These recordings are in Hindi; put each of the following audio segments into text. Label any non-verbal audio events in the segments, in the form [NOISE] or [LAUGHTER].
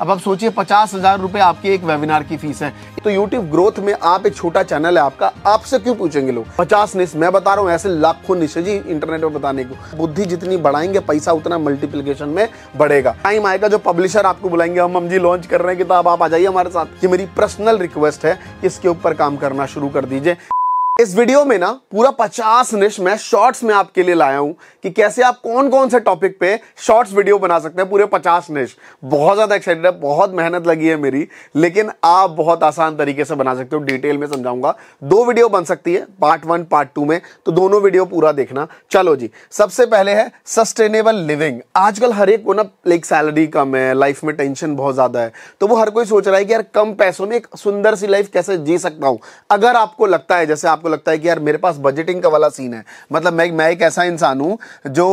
अब आप सोचिए पचास हजार रुपए आपकी एक वेबिनार की फीस है तो यूट्यूब ग्रोथ में आप एक छोटा चैनल है आपका आपसे क्यों पूछेंगे लोग पचास निश मैं बता रहा हूँ ऐसे लाखों निश जी इंटरनेट पर बताने को बुद्धि जितनी बढ़ाएंगे पैसा उतना मल्टीप्लीकेशन में बढ़ेगा टाइम आएगा जो पब्लिशर आपको बुलाएंगे हम हम जी लॉन्च कर रहे हैं कि तो आप आ जाइए हमारे साथ ये मेरी पर्सनल रिक्वेस्ट है इसके ऊपर काम करना शुरू कर दीजिए इस वीडियो में ना पूरा 50 निश मैं शॉर्ट्स में आपके लिए लाया हूं कि कैसे आप कौन कौन से टॉपिक पे शॉर्ट्स वीडियो बना सकते हैं पूरे 50 निश बहुत ज़्यादा एक्साइटेड है बहुत मेहनत लगी है मेरी लेकिन आप बहुत आसान तरीके से बना सकते हो डिटेल में समझाऊंगा दो वीडियो बन सकती है पार्ट वन पार्ट टू में तो दोनों वीडियो पूरा देखना चलो जी सबसे पहले है सस्टेनेबल लिविंग आजकल हर एक को ना लाइक सैलरी कम है लाइफ में टेंशन बहुत ज़्यादा है तो वो हर कोई सोच रहा है कि यार कम पैसों में एक सुंदर सी लाइफ कैसे जी सकता हूं अगर आपको लगता है जैसे आप आपको लगता है कि यार मेरे पास बजटिंग का वाला सीन है मतलब मैं मैं एक ऐसा इंसान हूँ जो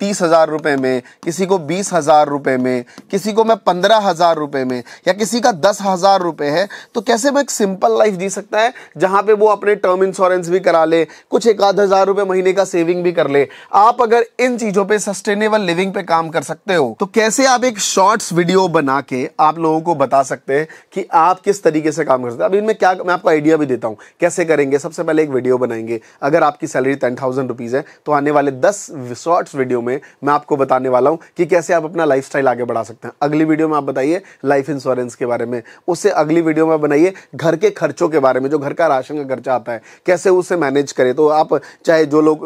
तीस हज़ार रुपये में किसी को बीस हज़ार रुपये में किसी को मैं पंद्रह हज़ार रुपये में या किसी का दस हज़ार रुपये है तो कैसे मैं एक सिंपल लाइफ जी सकता है जहाँ पर वो अपने टर्म इंश्योरेंस भी करा ले कुछ एक आध हज़ार रुपये महीने का सेविंग भी कर ले आप अगर इन चीज़ों पर सस्टेनेबल लिविंग पे काम कर सकते हो तो कैसे आप एक शॉर्ट्स वीडियो बना के आप लोगों को बता सकते हैं कि आप किस तरीके से काम कर सकते हैं अब इनमें क्या मैं आपको आइडिया भी देता हूँ कैसे करेंगे सबसे पहले एक वीडियो बनाएंगे अगर आपकी सैलरी टेन थाउजेंड रुपीज़ है तो आने वाले दस शॉर्ट्स वीडियो में मैं आपको बताने वाला हूँ कि कैसे आप अपना लाइफ आगे बढ़ा सकते हैं अगली वीडियो में आप बताइए लाइफ इंश्योरेंस के बारे में उससे अगली वीडियो में बनाइए घर के खर्चों के बारे में जो घर का राशन का खर्चा आता है कैसे उसे मैनेज करें तो आप चाहे जो लोग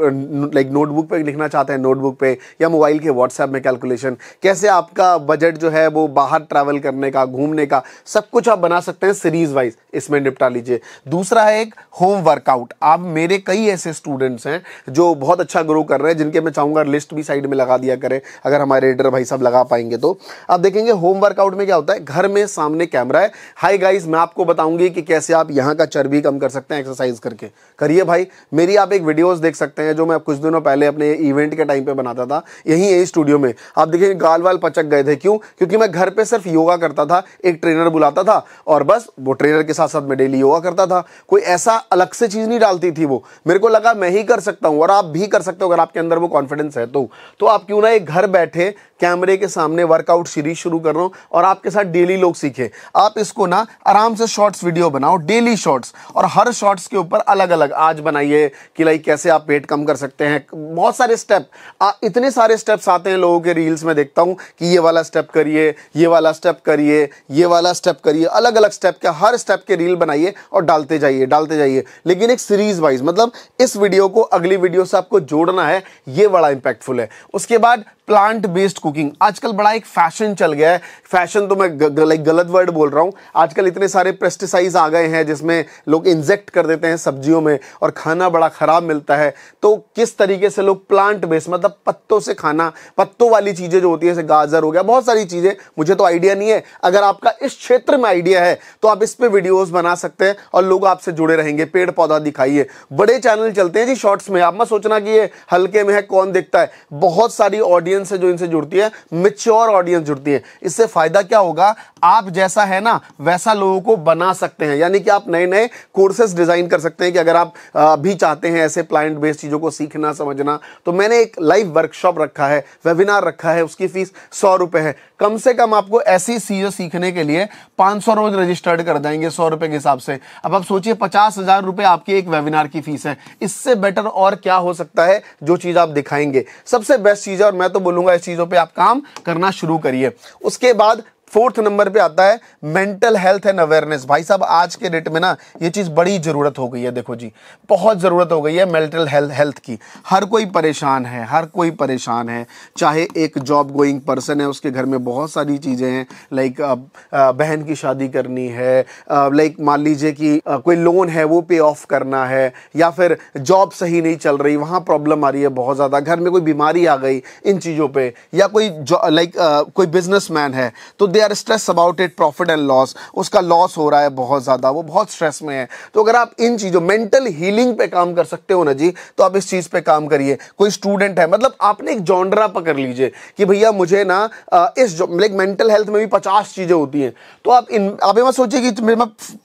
लाइक नोटबुक पे लिखना चाहते हैं नोटबुक पे या मोबाइल के व्हाट्सएप में कैलकुलेशन कैसे आपका बजट जो है वो बाहर ट्रैवल करने का घूमने का सब कुछ आप बना सकते हैं सीरीज वाइज इसमें निपटा लीजिए दूसरा है एक होमवर्क वर्कआउट आप मेरे कई ऐसे स्टूडेंट्स हैं जो बहुत अच्छा ग्रो कर रहे हैं जिनके मैं चाहूंगा लिस्ट भी साइड में लगा दिया करें अगर हमारे एडिटर भाई साहब लगा पाएंगे तो आप देखेंगे होम वर्कआउट में क्या होता है घर में सामने कैमरा है हाई गाइज मैं आपको बताऊंगी कि कैसे आप यहाँ का चर्बी कम कर सकते हैं एक्सरसाइज करके करिए भाई मेरी आप एक वीडियोज देख सकते हैं जो मैं कुछ दिनों पहले अपने इवेंट के टाइम पर बनाता था यही यही स्टूडियो में आप देखेंगे गाल वाल पचक गए थे क्यों क्योंकि मैं घर पर सिर्फ योगा करता था एक ट्रेनर बुलाता था और बस वो ट्रेनर के साथ साथ मैं डेली योगा करता था कोई ऐसा अलग से चीज़ चीज़ नहीं डालती थी वो मेरे को लगा मैं ही कर सकता हूं और आप भी कर सकते हो अगर आपके अंदर वो कॉन्फिडेंस है तो तो आप क्यों ना एक घर बैठे कैमरे के सामने वर्कआउट सीरीज शुरू कर रहा हूं और आपके साथ डेली लोग सीखे आप इसको ना आराम से शॉर्ट्स वीडियो बनाओ डेली शॉर्ट्स और हर शॉर्ट्स के ऊपर अलग अलग आज बनाइए कि लाइक कैसे आप पेट कम कर सकते हैं बहुत सारे स्टेप इतने सारे स्टेप्स आते हैं लोगों के रील्स में देखता हूं कि ये वाला स्टेप करिए ये वाला स्टेप करिए ये वाला स्टेप करिए अलग अलग स्टेप के हर स्टेप के रील बनाइए और डालते जाइए डालते जाइए लेकिन लेकिन एक सीरीज वाइज मतलब इस वीडियो को अगली वीडियो से आपको जोड़ना है ये बड़ा इंपैक्टफुल है उसके बाद प्लांट बेस्ड कुकिंग आजकल बड़ा एक फैशन चल गया है फैशन तो मैं लाइक गलत वर्ड बोल रहा हूँ आजकल इतने सारे पेस्टिसाइज आ गए हैं जिसमें लोग इंजेक्ट कर देते हैं सब्जियों में और खाना बड़ा ख़राब मिलता है तो किस तरीके से लोग प्लांट बेस्ड मतलब पत्तों से खाना पत्तों वाली चीज़ें जो होती है जैसे गाजर हो गया बहुत सारी चीज़ें मुझे तो आइडिया नहीं है अगर आपका इस क्षेत्र में आइडिया है तो आप इस पर वीडियोज़ बना सकते हैं और लोग आपसे जुड़े रहेंगे पेड़ पौधा दिखाई है बड़े चैनल चलते हैं जी शॉर्ट्स में आप मत सोचना कि ये हल्के में है कौन देखता है बहुत सारी ऑडियंस है जो इनसे जुड़ती है मेच्योर ऑडियंस जुड़ती है इससे फ़ायदा क्या होगा आप जैसा है ना वैसा लोगों को बना सकते हैं यानी कि आप नए नए कोर्सेज डिज़ाइन कर सकते हैं कि अगर आप भी चाहते हैं ऐसे प्लाइंट बेस्ड चीज़ों को सीखना समझना तो मैंने एक लाइव वर्कशॉप रखा है वेबिनार रखा है उसकी फ़ीस सौ है कम से कम आपको ऐसी सीओ सीखने के लिए सौ रोज रजिस्टर्ड कर देंगे सौ रुपए के हिसाब से अब आप सोचिए पचास हजार रुपए आपकी एक वेबिनार की फीस है इससे बेटर और क्या हो सकता है जो चीज आप दिखाएंगे सबसे बेस्ट चीज है और मैं तो बोलूंगा इस चीजों पर आप काम करना शुरू करिए उसके बाद फोर्थ नंबर पे आता है मेंटल हेल्थ एंड अवेयरनेस भाई साहब आज के डेट में ना ये चीज़ बड़ी ज़रूरत हो गई है देखो जी बहुत ज़रूरत हो गई है मेंटल हेल्थ हेल्थ की हर कोई परेशान है हर कोई परेशान है चाहे एक जॉब गोइंग पर्सन है उसके घर में बहुत सारी चीज़ें हैं लाइक बहन की शादी करनी है लाइक मान लीजिए कि कोई लोन है वो पे ऑफ करना है या फिर जॉब सही नहीं चल रही वहाँ प्रॉब्लम आ रही है बहुत ज़्यादा घर में कोई बीमारी आ गई इन चीज़ों पर या कोई लाइक कोई बिजनेस है तो they are stress about it profit and loss उसका लॉस हो रहा है बहुत ज़्यादा वो बहुत स्ट्रेस में है तो अगर आप इन चीज़ों मेंटल हीलिंग पे काम कर सकते हो ना जी तो आप इस चीज़ पे काम करिए कोई स्टूडेंट है मतलब आपने एक जॉन्ड्रा पकड़ लीजिए कि भैया मुझे ना इस लाइक मेंटल हेल्थ में भी पचास चीज़ें होती हैं तो आप इन आप ये मत सोचिए कि मैं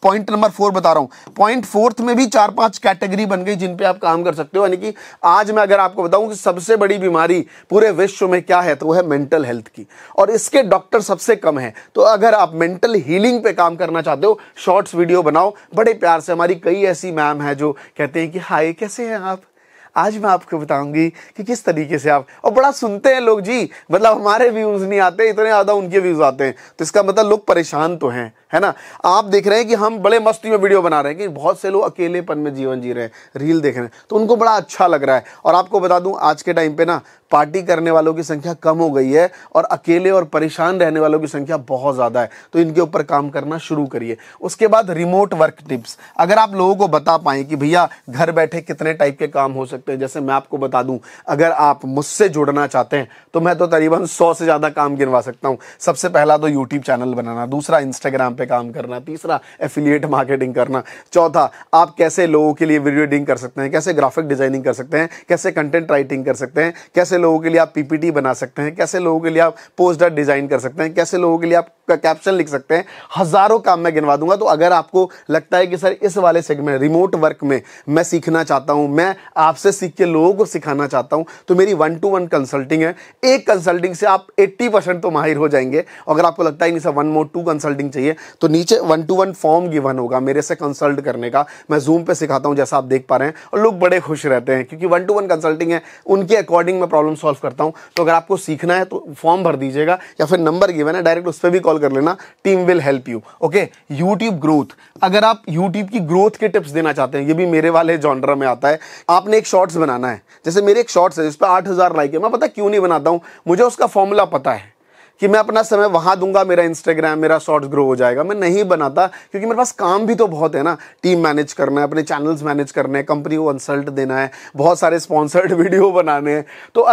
पॉइंट नंबर फोर बता रहा हूँ पॉइंट फोर्थ में भी चार पांच कैटेगरी बन गई जिन पर आप काम कर सकते हो यानी कि आज मैं अगर आपको बताऊँ कि सबसे बड़ी बीमारी पूरे विश्व में क्या है तो वो है मेंटल हेल्थ की और इसके डॉक्टर सबसे कम है है तो अगर आप मेंटल हीलिंग पे काम करना चाहते हो शॉर्ट्स वीडियो बनाओ बड़े प्यार से हमारी कई ऐसी मैम हैं जो कहते हैं कि हाय कैसे हैं आप आज मैं आपको बताऊंगी कि किस तरीके से आप और बड़ा सुनते हैं लोग जी मतलब हमारे व्यूज़ नहीं आते इतने ज़्यादा उनके व्यूज़ आते हैं तो इसका मतलब लोग परेशान तो हैं है ना आप देख रहे हैं कि हम बड़े मस्ती में वीडियो बना रहे हैं कि बहुत से लोग अकेलेपन में जीवन जी रहे हैं रील देख रहे हैं तो उनको बड़ा अच्छा लग रहा है और आपको बता दूं आज के टाइम पे ना पार्टी करने वालों की संख्या कम हो गई है और अकेले और परेशान रहने वालों की संख्या बहुत ज़्यादा है तो इनके ऊपर काम करना शुरू करिए उसके बाद रिमोट वर्क टिप्स अगर आप लोगों को बता पाए कि भैया घर बैठे कितने टाइप के काम हो सकते हैं जैसे मैं आपको बता दूं अगर आप मुझसे जुड़ना चाहते हैं तो मैं तो तकरीबन सौ से ज़्यादा काम गिनवा सकता हूं सबसे पहला तो यूट्यूब चैनल बनाना दूसरा इंस्टाग्राम पे काम करना तीसरा एफिलियट मार्केटिंग करना चौथा आप कैसे लोगों के लिए वीडियो कर सकते हैं कैसे ग्राफिक डिजाइनिंग कर सकते हैं कैसे कंटेंट राइटिंग कर सकते हैं कैसे लोगों के लिए आप पीपीटी बना सकते हैं कैसे लोगों के लिए आप पोस्टर डिज़ाइन कर सकते हैं कैसे लोगों के लिए आप कैप्शन लिख सकते हैं हज़ारों काम मैं गिनवा दूंगा तो अगर आपको लगता है कि सर इस वाले सेगमेंट रिमोट वर्क में मैं सीखना चाहता हूं मैं आपसे सीख के लोगों को सिखाना चाहता हूं तो मेरी वन टू वन कंसल्टिंग है एक कंसल्टिंग से आप एट्टी परसेंट तो माहिर हो जाएंगे अगर आपको लगता है नहीं sir one more to consulting चाहिए तो नीचे one to one form given होगा मेरे से कंसल्ट करने का मैं जूम पर सिखाता हूं जैसा आप देख पा रहे हैं और लोग बड़े खुश रहते हैं क्योंकि वन टू वन कंसल्टिंग है उनके अकॉर्डिंग में प्रॉब्लम प्रॉब्लम सॉल्व करता हूँ तो अगर आपको सीखना है तो फॉर्म भर दीजिएगा या फिर नंबर गिवन है डायरेक्ट उस पर भी कॉल कर लेना team will help you okay YouTube growth अगर आप यूट्यूब की ग्रोथ के टिप्स देना चाहते हैं ये भी मेरे वाले जॉनरा में आता है आपने एक शॉर्ट्स बनाना है जैसे मेरे एक शॉर्ट्स है जिस पर आठ लाइक है मैं पता क्यों नहीं बनाता हूँ मुझे उसका फॉर्मूला पता है कि मैं अपना समय वहाँ दूंगा मेरा इंस्टाग्राम मेरा शॉर्ट्स ग्रो हो जाएगा मैं नहीं बनाता क्योंकि मेरे पास काम भी तो बहुत है ना टीम मैनेज करना है अपने चैनल्स मैनेज करने हैं कंपनी को कंसल्ट देना है बहुत सारे स्पॉन्सर्ड वीडियो [LAUGHS] बनाने हैं तो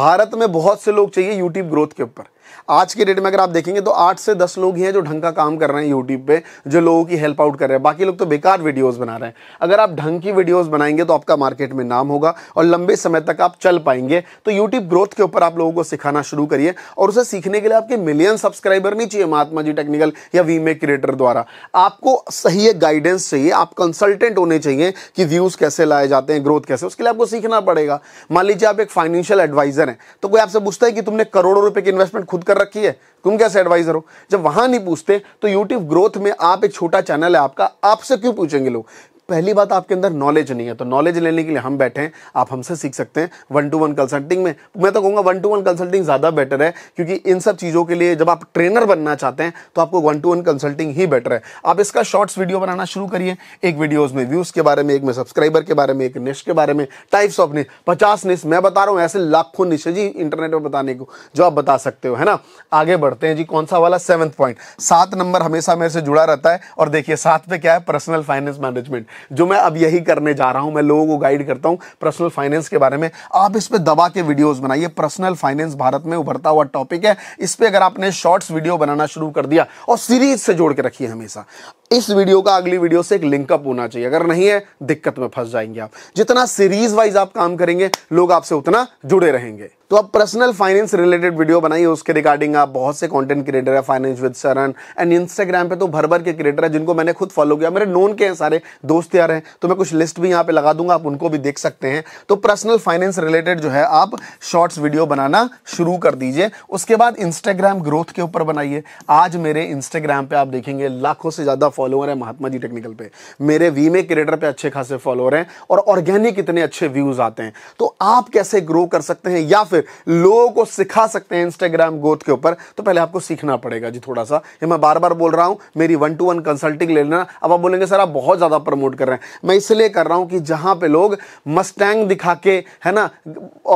भारत में बहुत से लोग चाहिए यूट्यूब ग्रोथ के ऊपर आज के डेट में अगर आप देखेंगे तो आठ से दस लोग ही हैं जो ढंग का काम कर रहे हैं यूट्यूब पे जो लोगों की हेल्प आउट कर रहे हैं बाकी लोग तो बेकार वीडियोस बना रहे हैं अगर आप ढंग की वीडियोस बनाएंगे तो आपका मार्केट में नाम होगा और लंबे समय तक आप चल पाएंगे तो यूट्यूब ग्रोथ के ऊपर आप लोगों को सिखाना शुरू करिए और उसे सीखने के लिए आपके मिलियन सब्सक्राइबर नहीं चाहिए महात्मा जी टेक्निकल या वीमे क्रिएटर द्वारा आपको सही गाइडेंस चाहिए आप कंसल्टेंट होने चाहिए कि व्यूज़ कैसे लाए जाते हैं ग्रोथ कैसे उसके लिए आपको सीखना पड़ेगा मान लीजिए आप एक फाइनेंशियल एडवाइजर हैं तो कोई आपसे पूछता है कि तुमने करोड़ों रुपए की इन्वेस्टमेंट खुद खुद कर रखी है तुम कैसे एडवाइजर हो जब वहां नहीं पूछते तो यूट्यूब ग्रोथ में आप एक छोटा चैनल है आपका आपसे क्यों पूछेंगे लोग पहली बात आपके अंदर नॉलेज नहीं है तो नॉलेज लेने के लिए हम बैठे हैं आप हमसे सीख सकते हैं वन टू वन कंसल्टिंग में मैं तो कहूंगा वन टू वन कंसल्टिंग ज़्यादा बेटर है क्योंकि इन सब चीज़ों के लिए जब आप ट्रेनर बनना चाहते हैं तो आपको वन टू वन कंसल्टिंग ही बेटर है आप इसका शॉर्ट्स वीडियो बनाना शुरू करिए एक वीडियोज़ में व्यूज़ के बारे में एक में सब्सक्राइबर के बारे में एक निश के बारे में टाइप्स ऑफ निश पचास निश मैं बता रहा हूं ऐसे लाखों निश जी इंटरनेट पर बताने को जो आप बता सकते हो है ना आगे बढ़ते हैं जी कौन सा वाला सेवंथ पॉइंट सात नंबर हमेशा मेरे से जुड़ा रहता है और देखिए सात पे क्या है पर्सनल फाइनेंस मैनेजमेंट जो मैं अब यही करने जा रहा हूं मैं लोगों को गाइड करता हूं पर्सनल फाइनेंस के बारे में आप इस पर दबा के वीडियोज़ बनाइए पर्सनल फाइनेंस भारत में उभरता हुआ टॉपिक है इस पर अगर आपने शॉर्ट्स वीडियो बनाना शुरू कर दिया और सीरीज से जोड़ के रखिए हमेशा इस वीडियो का अगली वीडियो से एक लिंकअप होना चाहिए अगर नहीं है दिक्कत में फंस जाएंगे आप जितना सीरीज वाइज आप काम करेंगे लोग आपसे उतना जुड़े रहेंगे तो आप पर्सनल फाइनेंस रिलेटेड वीडियो बनाइए उसके रिगार्डिंग आप बहुत से कंटेंट क्रिएटर है finance with Sharan and Instagram पे तो भर भर के क्रिएटर है जिनको मैंने खुद फॉलो किया मेरे नोन के हैं सारे दोस्त यार हैं तो मैं कुछ लिस्ट भी यहाँ पे लगा दूंगा आप उनको भी देख सकते हैं तो पर्सनल फाइनेंस रिलेटेड जो है आप शॉर्ट्स वीडियो बनाना शुरू कर दीजिए उसके बाद इंस्टाग्राम ग्रोथ के ऊपर बनाइए आज मेरे इंस्टाग्राम पर आप देखेंगे लाखों से ज़्यादा फॉलोअर है महात्मा जी टेक्निकल पे मेरे वी में क्रिएटर पे अच्छे खासे फॉलोअर हैं और ऑर्गेनिक इतने अच्छे व्यूज आते हैं तो आप कैसे ग्रो कर सकते हैं या फिर लोगों को सिखा सकते हैं इंस्टाग्राम ग्रोथ के ऊपर तो पहले आपको सीखना पड़ेगा जी थोड़ा सा ये मैं बार बार बोल रहा हूं मेरी वन टू वन कंसल्टिंग ले लेना अब आप बोलेंगे सर आप बहुत ज़्यादा प्रमोट कर रहे हैं मैं इसलिए कर रहा हूं कि जहां पे लोग मस्टैंग दिखा के है ना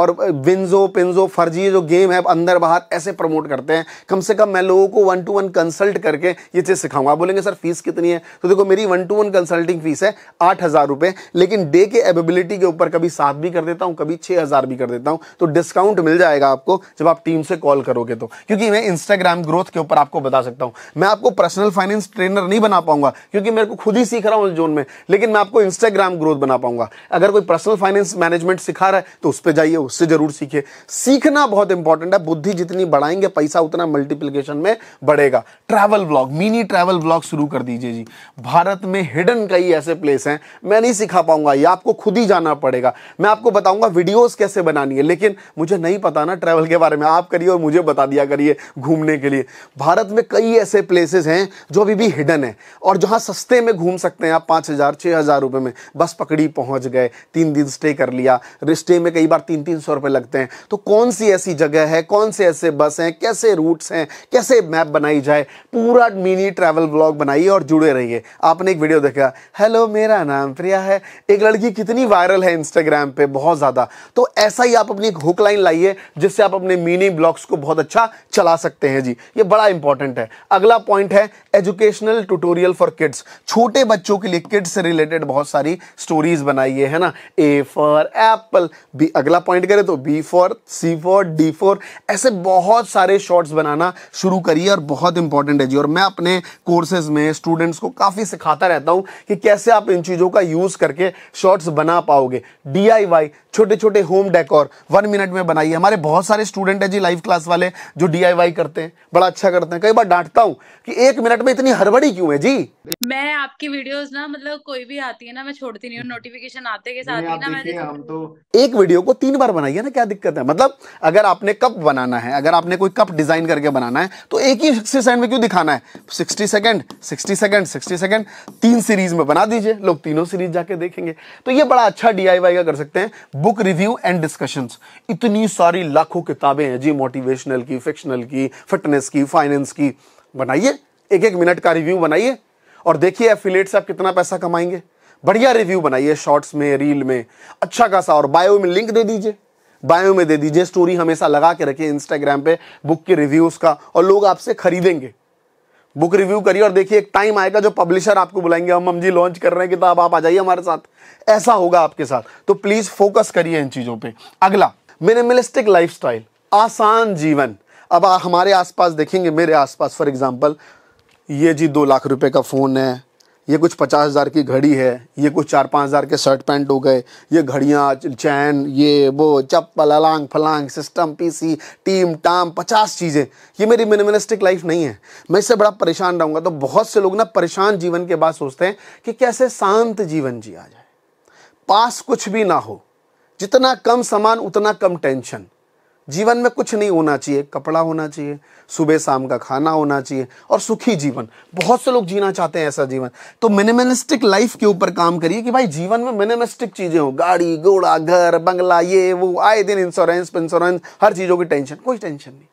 और विंजो पिंजो फर्जी जो गेम है अंदर बाहर ऐसे प्रमोट करते हैं कम से कम मैं लोगों को वन टू वन कंसल्ट करके ये चीज़ सिखाऊंगा बोलेंगे सर फीस कितनी है तो देखो मेरी one to one consulting fees है आठ हज़ार रुपए लेकिन डे के एबिलिटी के ऊपर कभी सात भी कर देता हूं कभी छह हज़ार भी कर देता हूं तो डिस्काउंट मिल जाएगा आपको जब आप टीम से कॉल करोगे तो क्योंकि मैं इंस्टाग्राम ग्रोथ के ऊपर आपको बता सकता हूं मैं आपको पर्सनल फाइनेंस ट्रेनर नहीं बना पाऊंगा क्योंकि मेरे को खुद ही सीख रहा हूँ जोन में लेकिन मैं आपको इंस्टाग्राम ग्रोथ बना पाऊंगा अगर कोई पर्सनल फाइनेंस मैनेजमेंट सिखा रहा है तो उस पर जाइए उससे जरूर सीखे सीखना बहुत इंपॉर्टेंट है बुद्धि जितनी बढ़ाएंगे पैसा उतना मल्टीप्लीकेशन में बढ़ेगा travel blog mini travel blog शुरू कर दीजिए दीजिए जी भारत में हिडन कई ऐसे प्लेस हैं मैं नहीं सिखा पाऊंगा ये आपको खुद ही जाना पड़ेगा मैं आपको बताऊंगा वीडियोस कैसे बनानी है लेकिन मुझे नहीं पता ना ट्रैवल के बारे में आप करिए और मुझे बता दिया करिए घूमने के लिए भारत में कई ऐसे प्लेसेस हैं जो अभी भी हिडन है और जहाँ सस्ते में घूम सकते हैं आप पाँच हज़ार छः हज़ार रुपये में बस पकड़ी पहुँच गए तीन दिन स्टे कर लिया स्टे में कई बार तीन तीन सौ रुपये लगते हैं तो कौन सी ऐसी जगह है कौन से ऐसे बस हैं कैसे रूट्स हैं कैसे मैप बनाई जाए पूरा मिनी ट्रैवल ब्लॉग बनाइए और जुड़े रहिए आपने एक वीडियो देखा हेलो मेरा नाम प्रिया है एक लड़की कितनी वायरल है इंस्टाग्राम पे बहुत ज़्यादा तो ऐसा ही आप अपनी एक हुक लाइन लाइए जिससे आप अपने मीनिंग ब्लॉग्स को बहुत अच्छा चला सकते हैं जी ये बड़ा इंपॉर्टेंट है अगला पॉइंट है एजुकेशनल ट्यूटोरियल फॉर किड्स छोटे बच्चों के लिए किड्स से रिलेटेड बहुत सारी स्टोरीज बनाइए है ना ए फॉर एप्पल बी अगला पॉइंट करें तो B for C for D for ऐसे बहुत सारे शॉर्ट्स बनाना शुरू करिए और बहुत इंपॉर्टेंट है जी और मैं अपने कोर्सेज में स्टूडेंट स्टूडेंट्स को काफ़ी सिखाता रहता हूं कि कैसे आप इन चीज़ों का यूज़ करके शॉर्ट्स बना पाओगे डीआईवाई छोटे छोटे होम डेकोर वन मिनट में बनाइए हमारे बहुत सारे स्टूडेंट है जी लाइव क्लास वाले जो डीआईवाई करते हैं बड़ा अच्छा करते हैं कई बार डांटता हूँ कि एक मिनट में इतनी हड़बड़ी क्यों है जी मैं आपकी वीडियोस ना मतलब कोई भी आती है ना मैं छोड़ती नहीं हूँ नोटिफिकेशन आते के साथ ही ना मैं हम तो एक वीडियो को तीन बार बनाइए ना क्या दिक्कत है मतलब अगर आपने कप बनाना है अगर आपने कोई कप डिजाइन करके बनाना है तो एक ही सिक्सटी सेकंड में क्यों दिखाना है sixty second sixty second sixty second तीन सीरीज में बना दीजिए लोग तीनों सीरीज जाके देखेंगे तो ये बड़ा अच्छा डी का कर सकते हैं बुक रिव्यू एंड डिस्कशन इतनी सारी लाखों किताबें हैं जी मोटिवेशनल की फिक्शनल की फिटनेस की फाइनेंस की बनाइए एक एक मिनट का रिव्यू बनाइए और देखिए एफिलेट से आप कितना पैसा कमाएंगे बढ़िया रिव्यू बनाइए शॉर्ट्स में रील में अच्छा खासा और बायो में लिंक दे दीजिए बायो में दे दीजिए स्टोरी हमेशा लगा के रखिए इंस्टाग्राम पे बुक के रिव्यूज़ का और लोग आपसे खरीदेंगे बुक रिव्यू करिए और देखिए एक टाइम आएगा जो पब्लिशर आपको बुलाएंगे हम हम जी लॉन्च कर रहे हैं किताब तो आप आ जाइए हमारे साथ ऐसा होगा आपके साथ तो प्लीज़ फोकस करिए इन चीज़ों पे अगला मिनिमलिस्टिक लाइफस्टाइल आसान जीवन अब आ, हमारे आसपास देखेंगे मेरे आसपास फॉर एग्जांपल ये जी दो लाख रुपए का फ़ोन है ये कुछ पचास हज़ार की घड़ी है ये कुछ चार पाँच हज़ार के शर्ट पैंट हो गए ये घड़ियाँ चैन ये वो चप्पल अलांग फलांग सिस्टम पीसी टीम टाम पचास चीज़ें ये मेरी मिनिमलिस्टिक लाइफ नहीं है मैं इससे बड़ा परेशान रहूँगा तो बहुत से लोग ना परेशान जीवन के बाद सोचते हैं कि कैसे शांत जीवन जिया जाए पास कुछ भी ना हो जितना कम सामान उतना कम टेंशन जीवन में कुछ नहीं होना चाहिए कपड़ा होना चाहिए सुबह शाम का खाना होना चाहिए और सुखी जीवन बहुत से लोग जीना चाहते हैं ऐसा जीवन तो मिनिमलिस्टिक लाइफ के ऊपर काम करिए कि भाई जीवन में मिनिमलिस्टिक चीज़ें हो गाड़ी घोड़ा घर बंगला ये वो आए दिन इंश्योरेंस इंश्योरेंस हर चीज़ों की टेंशन कोई टेंशन नहीं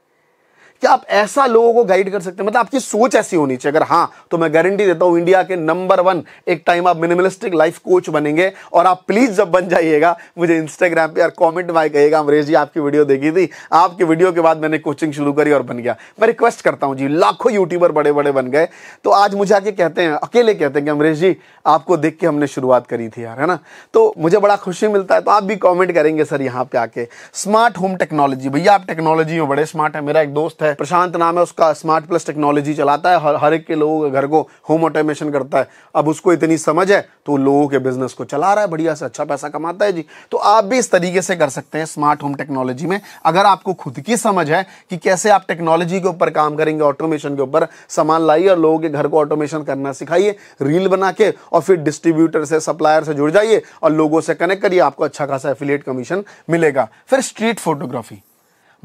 क्या आप ऐसा लोगों को गाइड कर सकते हैं मतलब आपकी सोच ऐसी होनी चाहिए अगर हाँ तो मैं गारंटी देता हूँ इंडिया के नंबर वन एक टाइम आप मिनिमलिस्टिक लाइफ कोच बनेंगे और आप प्लीज़ जब बन जाइएगा मुझे इंस्टाग्राम पे यार कॉमेंट में कहिएगा अमरेश जी आपकी वीडियो देखी थी आपकी वीडियो के बाद मैंने कोचिंग शुरू करी और बन गया मैं रिक्वेस्ट करता हूँ जी लाखों यूट्यूबर बड़े बड़े बन गए तो आज मुझे आके कहते हैं अकेले कहते हैं कि अमरेश जी आपको देख के हमने शुरुआत करी थी यार है ना तो मुझे बड़ा खुशी मिलता है तो आप भी कॉमेंट करेंगे सर यहाँ पे आके स्मार्ट होम टेक्नोलॉजी भैया आप टेक्नोलॉजी में बड़े स्मार्ट है मेरा एक दोस्त है प्रशांत नाम है उसका स्मार्ट प्लस टेक्नोलॉजी चलाता है हर हर एक के लोगों के घर को होम ऑटोमेशन करता है अब उसको इतनी समझ है तो लोगों के बिजनेस को चला रहा है बढ़िया से अच्छा पैसा कमाता है जी तो आप भी इस तरीके से कर सकते हैं स्मार्ट होम टेक्नोलॉजी में अगर आपको खुद की समझ है कि कैसे आप टेक्नोलॉजी के ऊपर काम करेंगे ऑटोमेशन के ऊपर सामान लाइए और लोगों के घर को ऑटोमेशन करना सिखाइए रील बना के और फिर डिस्ट्रीब्यूटर से सप्लायर से जुड़ जाइए और लोगों से कनेक्ट करिए आपको अच्छा खासा एफिलेट कमीशन मिलेगा फिर स्ट्रीट फोटोग्राफी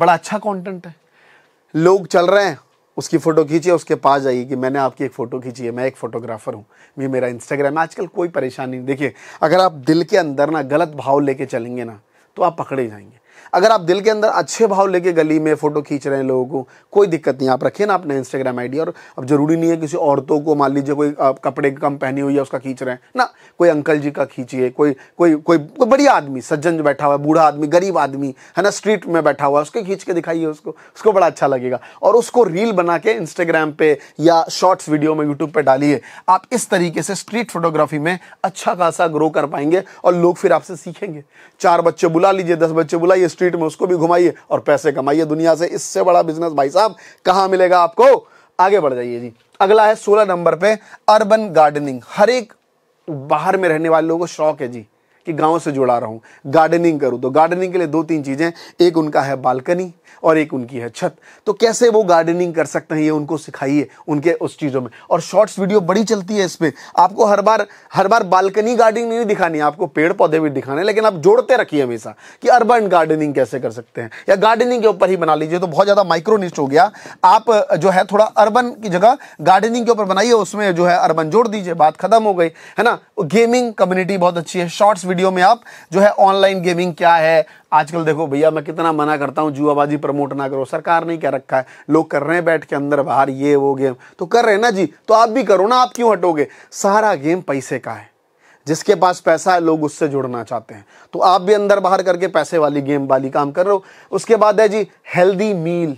बड़ा अच्छा कंटेंट है लोग चल रहे हैं उसकी फ़ोटो खींचिए उसके पास जाइए कि मैंने आपकी एक फ़ोटो खींची है मैं एक फ़ोटोग्राफ़र हूँ ये मेरा इंस्टाग्राम है आजकल कोई परेशानी नहीं देखिए अगर आप दिल के अंदर ना गलत भाव लेके चलेंगे ना तो आप पकड़े जाएंगे अगर आप दिल के अंदर अच्छे भाव लेके गली में फ़ोटो खींच रहे हैं लोगों को कोई दिक्कत नहीं आप रखिए ना अपने इंस्टाग्राम आईडी और अब ज़रूरी नहीं है किसी औरतों को मान लीजिए कोई कपड़े कम पहनी हुई है उसका खींच रहे हैं ना कोई अंकल जी का खींचिए कोई कोई कोई बढ़िया आदमी सज्जन जो बैठा हुआ है बूढ़ा आदमी गरीब आदमी है ना स्ट्रीट में बैठा हुआ है उसके खींच के दिखाइए उसको उसको बड़ा अच्छा लगेगा और उसको रील बना के इंस्टाग्राम पे या शॉर्ट्स वीडियो में यूट्यूब पर डालिए आप इस तरीके से स्ट्रीट फोटोग्राफी में अच्छा खासा ग्रो कर पाएंगे और लोग फिर आपसे सीखेंगे चार बच्चे बुला लीजिए दस बच्चे बुलाइए स्ट्रीट में उसको भी घुमाइए और पैसे कमाइए दुनिया से इससे बड़ा बिजनेस भाई साहब कहाँ मिलेगा आपको आगे बढ़ जाइए जी अगला है सोलह नंबर पे अर्बन गार्डनिंग हर एक बाहर में रहने वाले लोगों को शौक है जी कि गांव से जुड़ा रहूं गार्डनिंग करूं तो गार्डनिंग के लिए दो तीन चीज़ें एक उनका है बालकनी और एक उनकी है छत तो कैसे वो गार्डनिंग कर सकते हैं ये उनको सिखाइए उनके उस चीज़ों में और शॉर्ट्स वीडियो बड़ी चलती है इस पर आपको हर बार हर बार बालकनी गार्डनिंग नहीं दिखानी आपको पेड़ पौधे भी दिखाने लेकिन आप जोड़ते रखिए हमेशा कि अर्बन गार्डनिंग कैसे कर सकते हैं या गार्डनिंग के ऊपर ही बना लीजिए तो बहुत ज़्यादा माइक्रोनिस्ट हो गया आप जो है थोड़ा अर्बन की जगह गार्डनिंग के ऊपर बनाइए उसमें जो है अर्बन जोड़ दीजिए बात खत्म हो गई है ना गेमिंग कम्युनिटी बहुत अच्छी है शॉर्ट्स वीडियो वीडियो में आप जो है ऑनलाइन गेमिंग क्या है आजकल देखो भैया मैं कितना मना करता हूँ जुआबाजी प्रमोट ना करो सरकार ने क्या रखा है लोग कर रहे हैं बैठ के अंदर बाहर ये वो गेम तो कर रहे हैं ना जी तो आप भी करो ना आप क्यों हटोगे सारा गेम पैसे का है जिसके पास पैसा है लोग उससे जुड़ना चाहते हैं तो आप भी अंदर बाहर करके पैसे वाली गेम वाली काम कर रहे हो उसके बाद है जी हेल्दी मील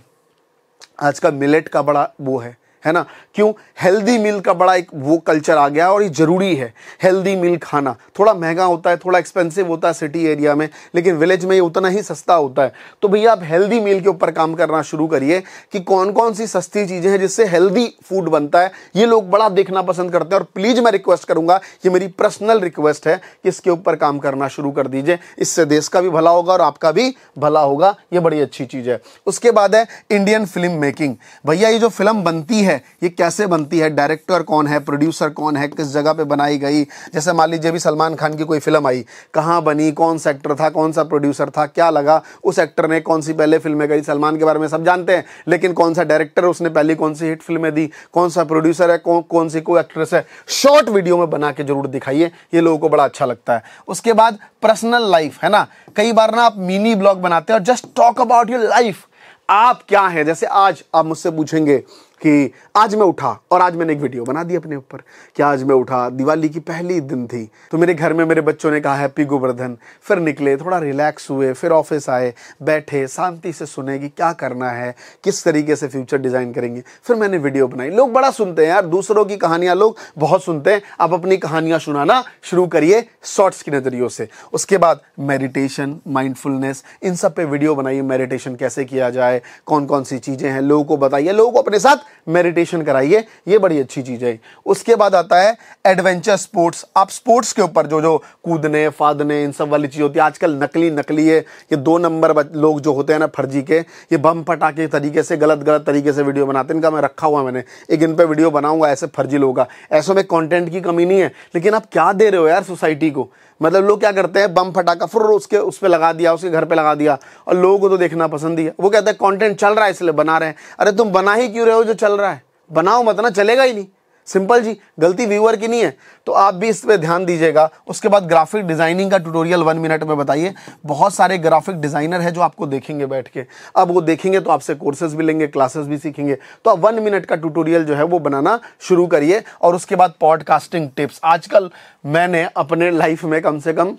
आज का मिलेट का बड़ा वो है है ना क्यों हेल्दी मील का बड़ा एक वो कल्चर आ गया और ये ज़रूरी है हेल्दी मील खाना थोड़ा महंगा होता है थोड़ा एक्सपेंसिव होता है सिटी एरिया में लेकिन विलेज में ये उतना ही सस्ता होता है तो भैया आप हेल्दी मील के ऊपर काम करना शुरू करिए कि कौन कौन सी सस्ती चीज़ें हैं जिससे हेल्दी फूड बनता है ये लोग बड़ा देखना पसंद करते हैं और प्लीज़ मैं रिक्वेस्ट करूंगा ये मेरी पर्सनल रिक्वेस्ट है कि इसके ऊपर काम करना शुरू कर दीजिए इससे देश का भी भला होगा और आपका भी भला होगा ये बड़ी अच्छी चीज़ है उसके बाद है इंडियन फिल्म मेकिंग भैया ये जो फिल्म बनती है है ये कैसे बनती है डायरेक्टर कौन है प्रोड्यूसर कौन है किस जगह पे बनाई गई जैसे मान लीजिए भी सलमान खान की कोई फिल्म आई कहाँ बनी कौन सा एक्टर था कौन सा प्रोड्यूसर था क्या लगा उस एक्टर ने कौन सी पहले फिल्में गई सलमान के बारे में सब जानते हैं लेकिन कौन सा डायरेक्टर उसने पहली कौन सी हिट फिल्में दी कौन सा प्रोड्यूसर है कौन कौन सी कोई एक्ट्रेस है शॉर्ट वीडियो में बना के जरूर दिखाइए ये लोगों को बड़ा अच्छा लगता है उसके बाद पर्सनल लाइफ है ना कई बार ना आप मिनी ब्लॉग बनाते हैं और just talk about your life आप क्या हैं जैसे आज आप मुझसे पूछेंगे कि आज मैं उठा और आज मैंने एक वीडियो बना दी अपने ऊपर कि आज मैं उठा दिवाली की पहली दिन थी तो मेरे घर में मेरे बच्चों ने कहा हैप्पी गोवर्धन फिर निकले थोड़ा रिलैक्स हुए फिर ऑफिस आए बैठे शांति से सुने कि क्या करना है किस तरीके से फ्यूचर डिज़ाइन करेंगे फिर मैंने वीडियो बनाई लोग बड़ा सुनते हैं यार दूसरों की कहानियाँ लोग बहुत सुनते हैं आप अपनी कहानियाँ सुनाना शुरू करिए शॉर्ट्स के नज़रियों से उसके बाद मेडिटेशन माइंडफुलनेस इन सब पे वीडियो बनाइए मेडिटेशन कैसे किया जाए कौन कौन सी चीज़ें हैं लोगों को बताइए लोगों को अपने साथ मेडिटेशन कराइए ये बड़ी अच्छी चीज़ है उसके बाद आता है एडवेंचर स्पोर्ट्स आप स्पोर्ट्स के ऊपर जो जो कूदने फादने इन सब वाली चीज़ होती है आजकल नकली नकली है ये दो नंबर लोग जो होते हैं ना फर्जी के ये बम पटाखे तरीके से गलत गलत तरीके से वीडियो बनाते हैं इनका मैं रखा हुआ मैंने एक इन पर वीडियो बनाऊंगा ऐसे फर्जी लोग का ऐसे में कॉन्टेंट की कमी नहीं है लेकिन आप क्या दे रहे हो यार सोसाइटी को मतलब लोग क्या करते हैं बम फटाका फिर उसके उस पर लगा दिया उसके घर पे लगा दिया और लोगों को तो देखना पसंद ही है वो कहता है कंटेंट चल रहा है इसलिए बना रहे हैं अरे तुम बना ही क्यों रहे हो जो चल रहा है बनाओ मत ना चलेगा ही नहीं सिंपल जी गलती व्यूअर की नहीं है तो आप भी इस पर ध्यान दीजिएगा उसके बाद ग्राफिक डिज़ाइनिंग का ट्यूटोरियल वन मिनट में बताइए बहुत सारे ग्राफिक डिज़ाइनर है जो आपको देखेंगे बैठ के अब वो देखेंगे तो आपसे कोर्सेज भी लेंगे क्लासेस भी सीखेंगे तो आप वन मिनट का ट्यूटोरियल जो है वो बनाना शुरू करिए और उसके बाद पॉडकास्टिंग टिप्स आजकल मैंने अपने लाइफ में कम से कम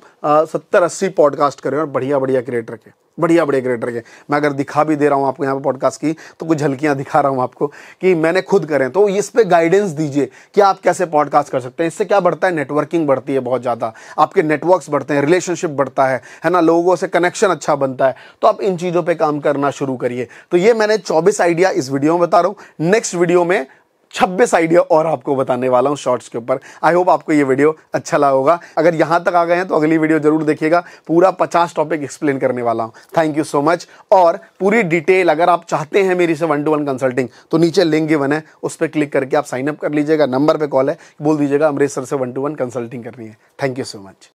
सत्तर अस्सी पॉडकास्ट करे और बढ़िया बढ़िया क्रिएटर के बढ़िया बड़े क्रिएटर के मैं अगर दिखा भी दे रहा हूँ आपको यहाँ पर पॉडकास्ट की तो कुछ झलकियाँ दिखा रहा हूँ आपको कि मैंने खुद करें तो इस पर गाइडेंस दीजिए कि आप कैसे पॉडकास्ट कर सकते हैं इससे क्या बढ़ता है नेटवर्किंग बढ़ती है बहुत ज़्यादा आपके नेटवर्क्स बढ़ते हैं रिलेशनशिप बढ़ता है है ना लोगों से कनेक्शन अच्छा बनता है तो आप इन चीज़ों पर काम करना शुरू करिए तो ये मैंने चौबीस आइडिया इस वीडियो में बता रहा हूँ नेक्स्ट वीडियो में 26 आइडिया और आपको बताने वाला हूँ शॉर्ट्स के ऊपर आई होप आपको ये वीडियो अच्छा लगा होगा अगर यहाँ तक आ गए हैं तो अगली वीडियो जरूर देखिएगा पूरा 50 टॉपिक एक्सप्लेन करने वाला हूँ थैंक यू सो मच और पूरी डिटेल अगर आप चाहते हैं मेरी से वन टू वन कंसल्टिंग तो नीचे लिंक गिवन है उस पर क्लिक करके आप साइनअप कर लीजिएगा नंबर पर कॉल है बोल दीजिएगा अमृतसर से वन टू वन कंसल्टिंग करनी है थैंक यू सो मच